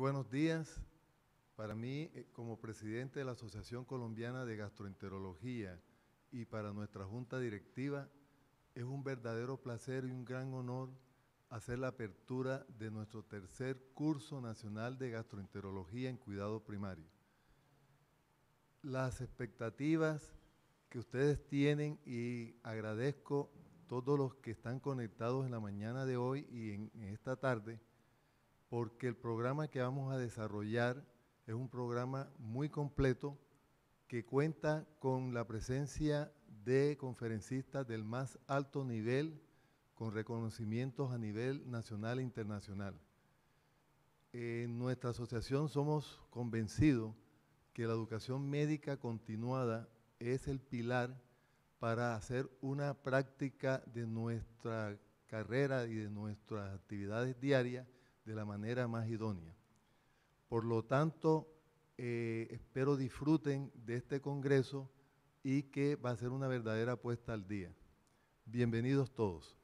buenos días. Para mí, eh, como presidente de la Asociación Colombiana de Gastroenterología y para nuestra junta directiva, es un verdadero placer y un gran honor hacer la apertura de nuestro tercer curso nacional de gastroenterología en cuidado primario. Las expectativas que ustedes tienen y agradezco todos los que están conectados en la mañana de hoy y en esta tarde, porque el programa que vamos a desarrollar es un programa muy completo que cuenta con la presencia de conferencistas del más alto nivel, con reconocimientos a nivel nacional e internacional. En nuestra asociación somos convencidos que la educación médica continuada es el pilar para hacer una práctica de nuestra carrera y de nuestras actividades diarias de la manera más idónea. Por lo tanto, eh, espero disfruten de este Congreso y que va a ser una verdadera apuesta al día. Bienvenidos todos.